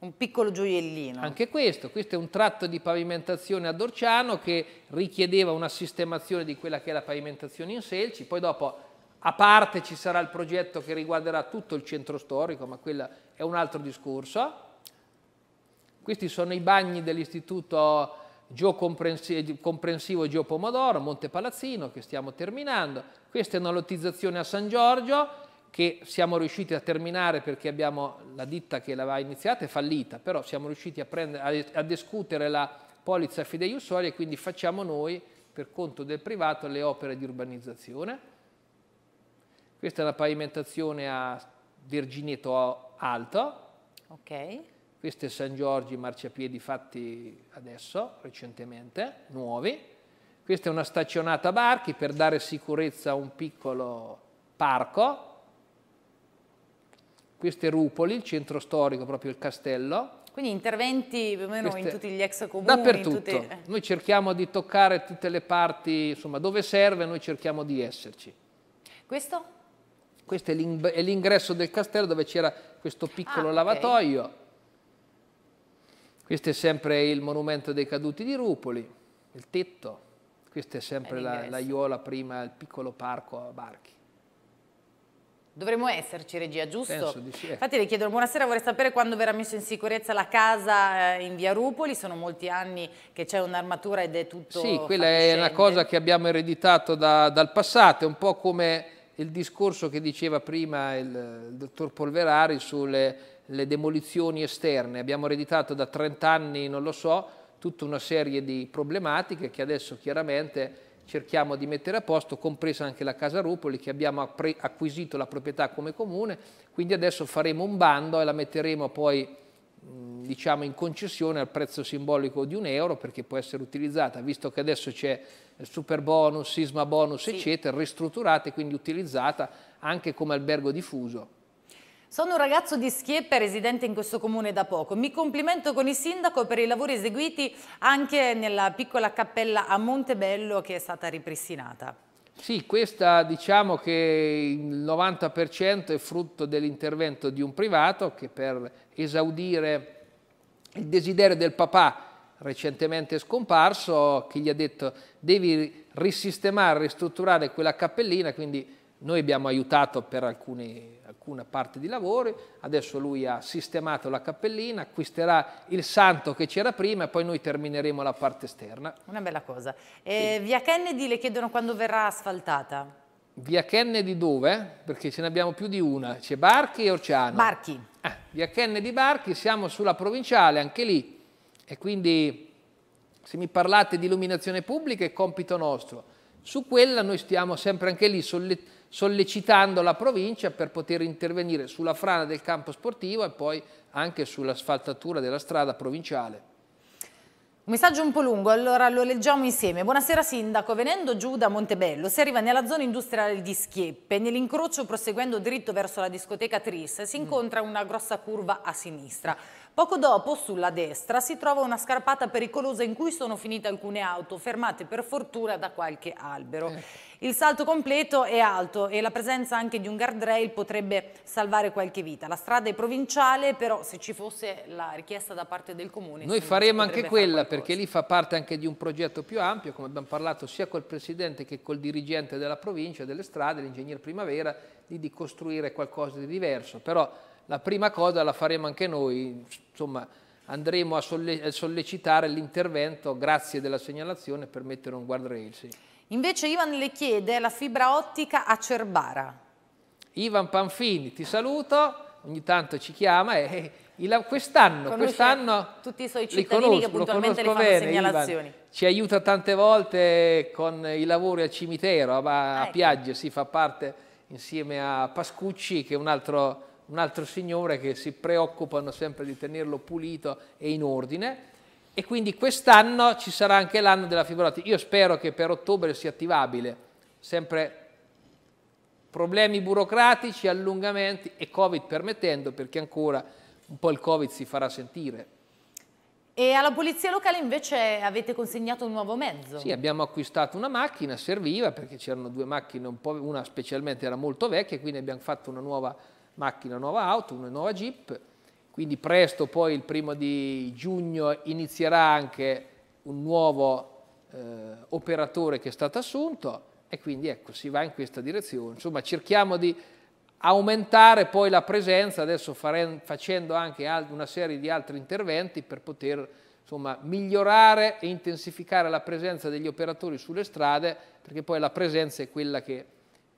Un piccolo gioiellino. Anche questo, questo è un tratto di pavimentazione a Dorciano che richiedeva una sistemazione di quella che è la pavimentazione in Selci, poi dopo a parte ci sarà il progetto che riguarderà tutto il centro storico, ma quello è un altro discorso. Questi sono i bagni dell'istituto comprensivo Geo Pomodoro, Monte Palazzino che stiamo terminando. Questa è una lottizzazione a San Giorgio che siamo riusciti a terminare perché abbiamo la ditta che l'aveva iniziata è fallita, però siamo riusciti a, prendere, a, a discutere la polizza fideiussoria e quindi facciamo noi per conto del privato le opere di urbanizzazione. Questa è la pavimentazione a Virginieto Alto. Okay. Questo è San Giorgi, marciapiedi fatti adesso, recentemente, nuovi. Questa è una stazionata barchi per dare sicurezza a un piccolo parco. Questo è Rupoli, il centro storico, proprio il castello. Quindi interventi più o meno Queste, in tutti gli ex comuni? Dappertutto. Tutti... Noi cerchiamo di toccare tutte le parti, insomma, dove serve noi cerchiamo di esserci. Questo? Questo è l'ingresso del castello dove c'era questo piccolo ah, lavatoio. Okay questo è sempre il monumento dei caduti di Rupoli, il tetto. Questa è sempre la, la Iola prima, il piccolo parco a Barchi. Dovremmo esserci, regia, giusto? di Sì. Ecco. Infatti le chiedo, buonasera, vorrei sapere quando verrà messa in sicurezza la casa eh, in via Rupoli, sono molti anni che c'è un'armatura ed è tutto Sì, quella è una cosa che abbiamo ereditato da, dal passato, è un po' come il discorso che diceva prima il, il dottor Polverari sulle le demolizioni esterne. Abbiamo ereditato da 30 anni, non lo so, tutta una serie di problematiche che adesso chiaramente cerchiamo di mettere a posto, compresa anche la Casa Rupoli che abbiamo acquisito la proprietà come comune, quindi adesso faremo un bando e la metteremo poi diciamo in concessione al prezzo simbolico di un euro perché può essere utilizzata, visto che adesso c'è il super bonus, sisma bonus, sì. eccetera, ristrutturata e quindi utilizzata anche come albergo diffuso. Sono un ragazzo di Schieppe residente in questo comune da poco. Mi complimento con il sindaco per i lavori eseguiti anche nella piccola cappella a Montebello che è stata ripristinata. Sì, questa diciamo che il 90% è frutto dell'intervento di un privato che per esaudire il desiderio del papà recentemente scomparso che gli ha detto devi risistemare, ristrutturare quella cappellina, quindi noi abbiamo aiutato per alcuni alcuna parte di lavori, adesso lui ha sistemato la cappellina, acquisterà il santo che c'era prima e poi noi termineremo la parte esterna. Una bella cosa. Eh, sì. Via Kennedy le chiedono quando verrà asfaltata. Via Kennedy dove? Perché ce ne abbiamo più di una, c'è Barchi e Orciano. Barchi. Ah, via Kennedy Barchi, siamo sulla provinciale, anche lì, e quindi se mi parlate di illuminazione pubblica è compito nostro. Su quella noi stiamo sempre anche lì sollecitando sollecitando la provincia per poter intervenire sulla frana del campo sportivo e poi anche sull'asfaltatura della strada provinciale. Un messaggio un po' lungo, allora lo leggiamo insieme. Buonasera Sindaco, venendo giù da Montebello si arriva nella zona industriale di Schieppe, nell'incrocio proseguendo dritto verso la discoteca Tris si incontra una grossa curva a sinistra. Poco dopo, sulla destra, si trova una scarpata pericolosa in cui sono finite alcune auto, fermate per fortuna da qualche albero. Eh. Il salto completo è alto e la presenza anche di un guardrail potrebbe salvare qualche vita. La strada è provinciale, però se ci fosse la richiesta da parte del comune... Noi faremo anche quella, perché lì fa parte anche di un progetto più ampio, come abbiamo parlato sia col Presidente che col dirigente della provincia, delle strade, l'ingegner Primavera, di costruire qualcosa di diverso. Però la prima cosa la faremo anche noi, insomma andremo a, sollecitare l'intervento, grazie della segnalazione, per mettere un guardrail. Sì. Invece Ivan le chiede la fibra ottica a Cerbara. Ivan Panfini, ti saluto, ogni tanto ci chiama e quest'anno quest'anno tutti i suoi cittadini conosco, che puntualmente le fanno bene, segnalazioni. Ivan. Ci aiuta tante volte con i lavori al cimitero, a, ah, ecco. Piaggio, si fa parte insieme a Pascucci che è un altro un altro signore che si preoccupano sempre di tenerlo pulito e in ordine e quindi quest'anno ci sarà anche l'anno della fibroti. Io spero che per ottobre sia attivabile, sempre problemi burocratici, allungamenti e Covid permettendo, perché ancora un po' il Covid si farà sentire. E alla Polizia Locale invece avete consegnato un nuovo mezzo? Sì, abbiamo acquistato una macchina, serviva perché c'erano due macchine, un una specialmente era molto vecchia, quindi abbiamo fatto una nuova macchina, nuova auto, una nuova Jeep, quindi presto poi il primo di giugno inizierà anche un nuovo eh, operatore che è stato assunto e quindi ecco si va in questa direzione. Insomma cerchiamo di aumentare poi la presenza, adesso fare, facendo anche una serie di altri interventi per poter insomma, migliorare e intensificare la presenza degli operatori sulle strade, perché poi la presenza è quella che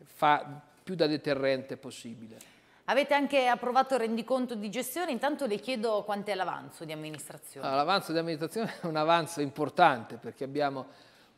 fa più da deterrente possibile. Avete anche approvato il rendiconto di gestione, intanto le chiedo quant'è l'avanzo di amministrazione. l'avanzo di amministrazione è un avanzo importante perché abbiamo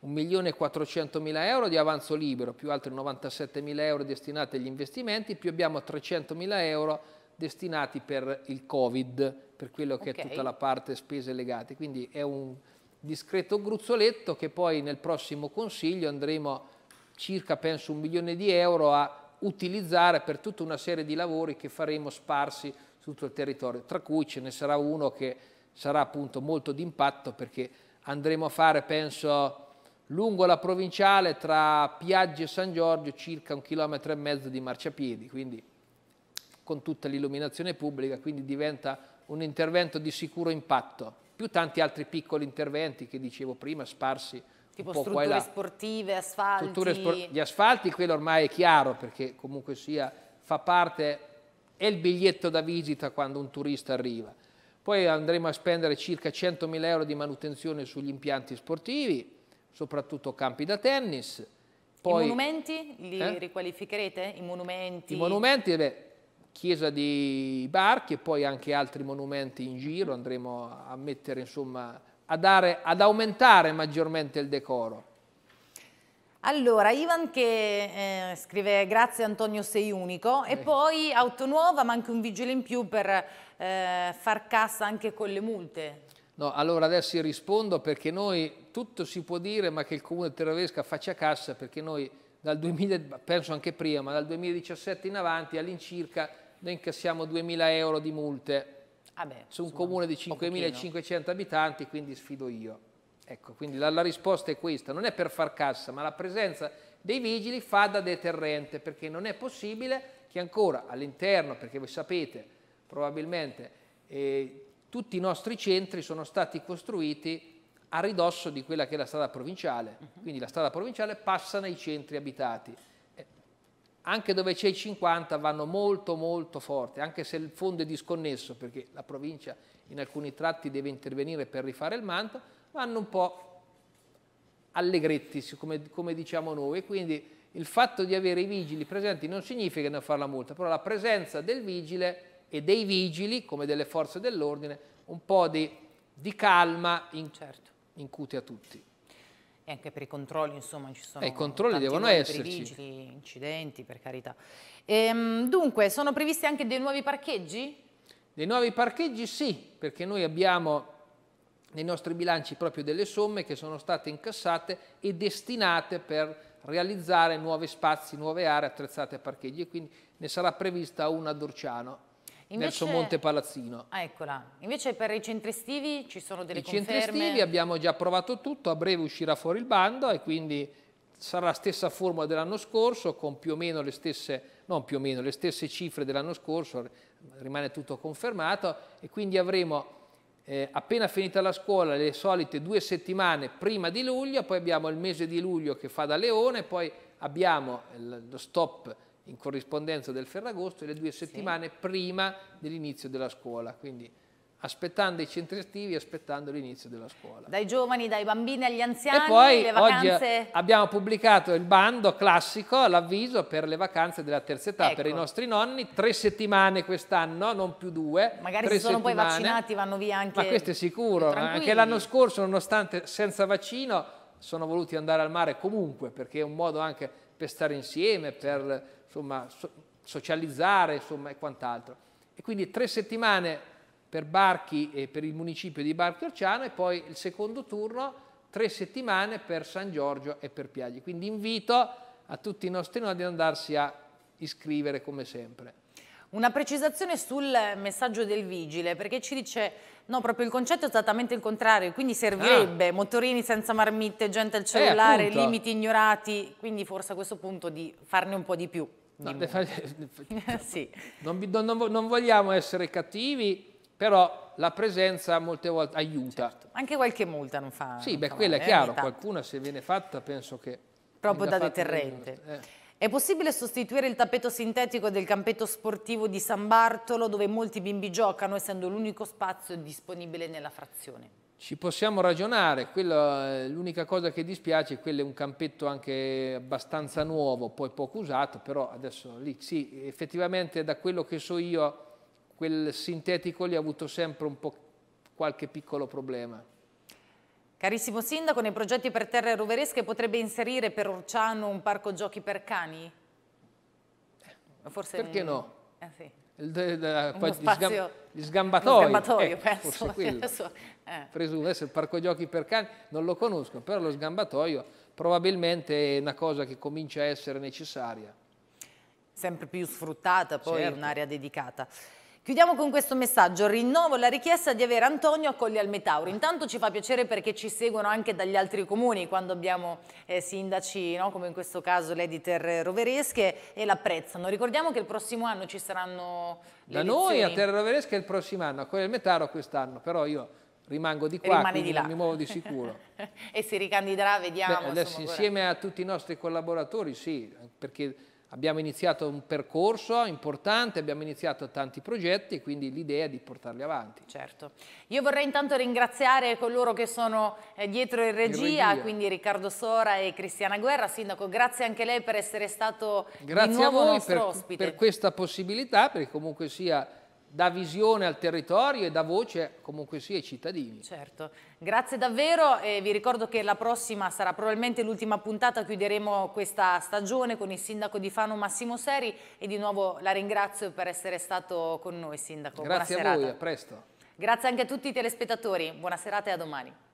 1.400.000 euro di avanzo libero più altri 97.000 euro destinati agli investimenti più abbiamo 300.000 euro destinati per il Covid, per quello che okay. è tutta la parte spese legate. Quindi è un discreto gruzzoletto che poi nel prossimo Consiglio andremo circa penso un milione di euro a utilizzare per tutta una serie di lavori che faremo sparsi su tutto il territorio, tra cui ce ne sarà uno che sarà appunto molto d'impatto perché andremo a fare, penso, lungo la provinciale tra Piaggio e San Giorgio circa un chilometro e mezzo di marciapiedi, quindi con tutta l'illuminazione pubblica, quindi diventa un intervento di sicuro impatto, più tanti altri piccoli interventi che dicevo prima sparsi tipo strutture là. sportive, asfalti. Strutture spor- gli asfalti, quello ormai è chiaro perché comunque sia fa parte, è il biglietto da visita quando un turista arriva. Poi andremo a spendere circa 100.000 euro di manutenzione sugli impianti sportivi, soprattutto campi da tennis. Poi, I monumenti li eh? riqualificherete? I monumenti? I monumenti, beh, chiesa di Barchi e poi anche altri monumenti in giro, andremo a mettere insomma a dare, ad aumentare maggiormente il decoro. Allora, Ivan che eh, scrive grazie Antonio sei unico e poi auto nuova ma anche un vigile in più per eh, far cassa anche con le multe. No, allora adesso io rispondo perché noi tutto si può dire ma che il comune di Terravesca faccia cassa perché noi dal 2000, penso anche prima, dal 2017 in avanti all'incirca noi incassiamo 2000 euro di multe Ah beh, su un comune di 5.500 abitanti, quindi sfido io. Ecco, quindi la, la, risposta è questa, non è per far cassa, ma la presenza dei vigili fa da deterrente, perché non è possibile che ancora all'interno, perché voi sapete probabilmente, eh, tutti i nostri centri sono stati costruiti a ridosso di quella che è la strada provinciale, mhm. quindi la strada provinciale passa nei centri abitati anche dove c'è il 50 vanno molto molto forte, anche se il fondo è disconnesso perché la provincia in alcuni tratti deve intervenire per rifare il manto, vanno un po' allegretti come, come diciamo noi, quindi il fatto di avere i vigili presenti non significa non fare la multa, però la presenza del vigile e dei vigili, come delle forze dell'ordine, un po' di, di calma in, certo. incute a tutti e anche per i controlli, insomma, ci sono eh, I controlli devono esserci. Vigili, incidenti, per carità. E, ehm, dunque, sono previsti anche dei nuovi parcheggi? Dei nuovi parcheggi sì, perché noi abbiamo nei nostri bilanci proprio delle somme che sono state incassate e destinate per realizzare nuovi spazi, nuove aree attrezzate a parcheggi e quindi ne sarà prevista una a Orciano. Invece, verso Monte Palazzino. Ah, eccola. Invece per i centri estivi ci sono delle I conferme? I centri estivi abbiamo già provato tutto, a breve uscirà fuori il bando e quindi sarà la stessa formula dell'anno scorso con più o meno le stesse, non più o meno, le stesse cifre dell'anno scorso, rimane tutto confermato e quindi avremo eh, appena finita la scuola le solite due settimane prima di luglio, poi abbiamo il mese di luglio che fa da leone, poi abbiamo lo stop in corrispondenza del Ferragosto e le due settimane sì. prima dell'inizio della scuola, quindi aspettando i centri estivi, aspettando l'inizio della scuola. Dai giovani, dai bambini agli anziani, e poi le vacanze... oggi abbiamo pubblicato il bando classico, l'avviso per le vacanze della terza età, ecco. per i ecco. nostri nonni, tre settimane quest'anno, non più due. Magari se sono settimane. poi vaccinati vanno via anche... Ma questo è sicuro, eh, anche l'anno scorso nonostante senza vaccino sono voluti andare al mare comunque, perché è un modo anche per stare insieme, per insomma, socializzare insomma, e quant'altro. E quindi tre settimane per Barchi e per il municipio di Barchi Orciano e poi il secondo turno tre settimane per San Giorgio e per Piaggi. Quindi invito a tutti i nostri nodi ad andarsi a iscrivere come sempre. Una precisazione sul messaggio del vigile, perché ci dice no, proprio il concetto è esattamente il contrario, quindi servirebbe ah. motorini senza marmitte, gente al eh, cellulare, eh, limiti ignorati, quindi forse a questo punto di farne un po' di più. No, sì. non, non, non, vogliamo essere cattivi, però la presenza molte volte aiuta. Certo. Anche qualche multa non fa. Sì, non beh, fa quella male, è eh, chiaro, qualcuna se viene fatta penso che... Proprio da deterrente. Eh. È possibile sostituire il tappeto sintetico del campetto sportivo di San Bartolo dove molti bimbi giocano essendo l'unico spazio disponibile nella frazione? ci possiamo ragionare, Quella, eh, l'unica cosa che dispiace è quello è un campetto anche abbastanza nuovo, poi poco usato, però adesso lì sì, effettivamente da quello che so io quel sintetico lì ha avuto sempre un po' qualche piccolo problema. Carissimo Sindaco, nei progetti per terre roveresche potrebbe inserire per Orciano un parco giochi per cani? Eh, forse Perché no? Eh sì la, eh, Uno gli, sgam, gli sgambatoi, sgambatoi eh, penso, penso. Eh. presumo adesso il parco giochi per cani non lo conosco però lo sgambatoio probabilmente è una cosa che comincia a essere necessaria sempre più sfruttata poi certo. un'area dedicata Chiudiamo con questo messaggio, rinnovo la richiesta di avere Antonio a Colli al Metauro. Intanto ci fa piacere perché ci seguono anche dagli altri comuni quando abbiamo eh, sindaci, no? come in questo caso l'editor Roveresche, e l'apprezzano. Ricordiamo che il prossimo anno ci saranno le Da noi a Terra Roveresche il prossimo anno, a Colli al Metauro quest'anno, però io rimango di qua, Rimani di là. mi muovo di sicuro. e si ricandiderà, vediamo. Beh, adesso, insieme a tutti i nostri collaboratori, sì, perché abbiamo iniziato un percorso importante, abbiamo iniziato tanti progetti e quindi l'idea è di portarli avanti. Certo. Io vorrei intanto ringraziare coloro che sono eh, dietro in regia, in regia. quindi Riccardo Sora e Cristiana Guerra. Sindaco, grazie anche lei per essere stato grazie di nuovo a voi nostro per, ospite. per questa possibilità, perché comunque sia dà visione al territorio e dà voce comunque sia ai cittadini. Certo, grazie davvero e vi ricordo che la prossima sarà probabilmente l'ultima puntata, chiuderemo questa stagione con il sindaco di Fano Massimo Seri e di nuovo la ringrazio per essere stato con noi sindaco. Grazie Buona a serata. voi, a presto. Grazie anche a tutti i telespettatori, buona serata e a domani.